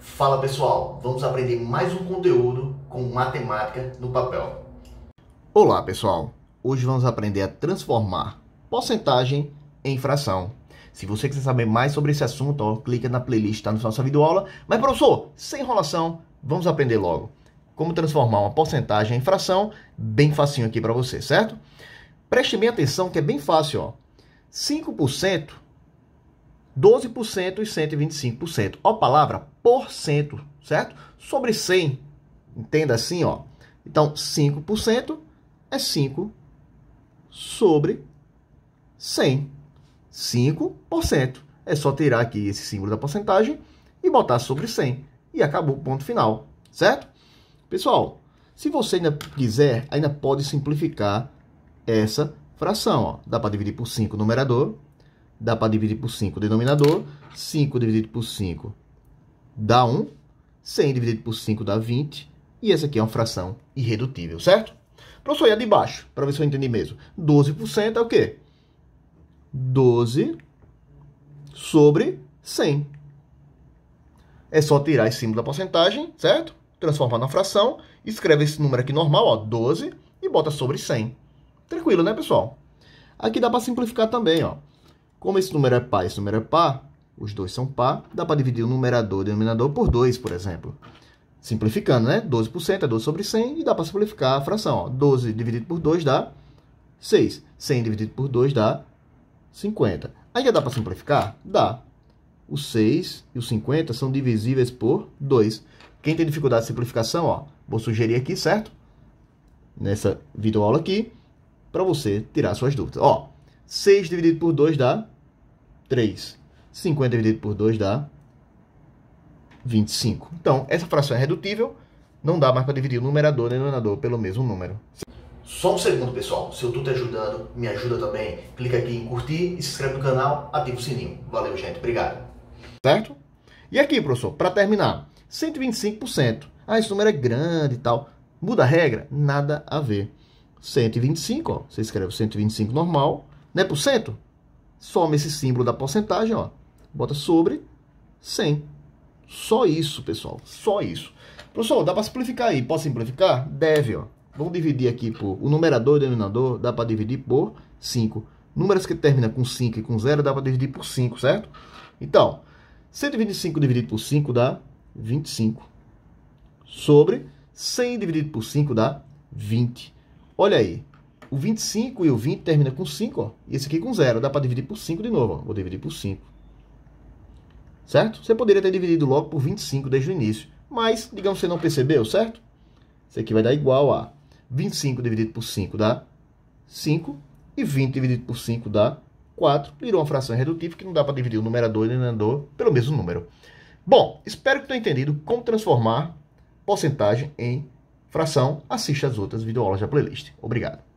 Fala pessoal, vamos aprender mais um conteúdo com matemática no papel. Olá pessoal, hoje vamos aprender a transformar porcentagem em fração. Se você quiser saber mais sobre esse assunto, ó, clica na playlist tá, na nossa videoaula. Mas professor, sem enrolação, vamos aprender logo como transformar uma porcentagem em fração, bem facinho aqui para você, certo? Preste bem atenção que é bem fácil, ó. 5% 12% e 125%. Ó, palavra por cento, certo? Sobre 100. Entenda assim, ó. Então, 5% é 5 sobre 100. 5%. É só tirar aqui esse símbolo da porcentagem e botar sobre 100. E acabou o ponto final, certo? Pessoal, se você ainda quiser, ainda pode simplificar essa fração. Ó. Dá para dividir por 5 o numerador dá para dividir por 5 o denominador. 5 dividido por 5 dá 1. 100 dividido por 5 dá 20. E essa aqui é uma fração irredutível, certo? Professor, e a de baixo? Para ver se eu entendi mesmo. 12% é o quê? 12 sobre 100. É só tirar esse símbolo da porcentagem, certo? Transformar na fração. Escreve esse número aqui normal, ó, 12, e bota sobre 100. Tranquilo, né, pessoal? Aqui dá para simplificar também, ó. Como esse número é par e esse número é par, os dois são par, dá para dividir o numerador e o denominador por 2, por exemplo. Simplificando, né? 12% é 12 sobre 100 e dá para simplificar a fração. Ó. 12 dividido por 2 dá 6. 100 dividido por 2 dá 50. Ainda dá para simplificar? Dá. O 6 e o 50 são divisíveis por 2. Quem tem dificuldade de simplificação, ó, vou sugerir aqui, certo? Nessa videoaula aqui, para você tirar suas dúvidas. Ó, 6 dividido por 2 dá 3. 50 dividido por 2 dá 25. Então, essa fração é redutível, não dá mais para dividir o numerador e o denominador pelo mesmo número. Só um segundo, pessoal. Se eu estou te ajudando, me ajuda também. Clica aqui em curtir e se inscreve no canal, ativa o sininho. Valeu, gente. Obrigado. Certo? E aqui, professor, para terminar, 125%. Ah, esse número é grande e tal. Muda a regra? Nada a ver. 125, ó, você escreve 125 normal, não é por cento? Soma esse símbolo da porcentagem, ó. Bota sobre 100. Só isso, pessoal. Só isso. Professor, dá para simplificar aí? Posso simplificar? Deve, ó. Vamos dividir aqui por o numerador e o denominador, dá para dividir por 5. Números que terminam com 5 e com 0 dá para dividir por 5, certo? Então, 125 dividido por 5 dá 25. Sobre 100 dividido por 5 dá 20. Olha aí, o 25 e o 20 termina com 5, ó. E esse aqui com 0. Dá para dividir por 5 de novo, ó. Vou dividir por 5. Certo? Você poderia ter dividido logo por 25 desde o início. Mas, digamos que você não percebeu, certo? Isso aqui vai dar igual a 25 dividido por 5 dá 5. E 20 dividido por 5 dá 4. Virou uma fração irredutível que não dá para dividir o numerador e o denominador pelo mesmo número. Bom, espero que tenha entendido como transformar porcentagem em fração. Assista as outras videoaulas da playlist. Obrigado.